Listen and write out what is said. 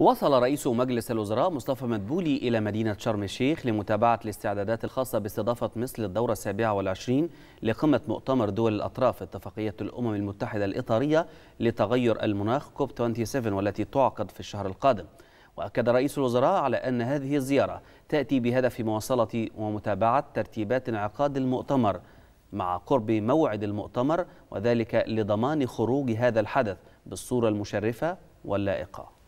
وصل رئيس مجلس الوزراء مصطفى مدبولي إلى مدينة شرم الشيخ لمتابعة الاستعدادات الخاصة باستضافة مثل الدورة السابعة والعشرين لقمة مؤتمر دول الأطراف اتفاقية الأمم المتحدة الإطارية لتغير المناخ كوب 27 والتي تعقد في الشهر القادم وأكد رئيس الوزراء على أن هذه الزيارة تأتي بهدف مواصلة ومتابعة ترتيبات انعقاد المؤتمر مع قرب موعد المؤتمر وذلك لضمان خروج هذا الحدث بالصورة المشرفة واللائقة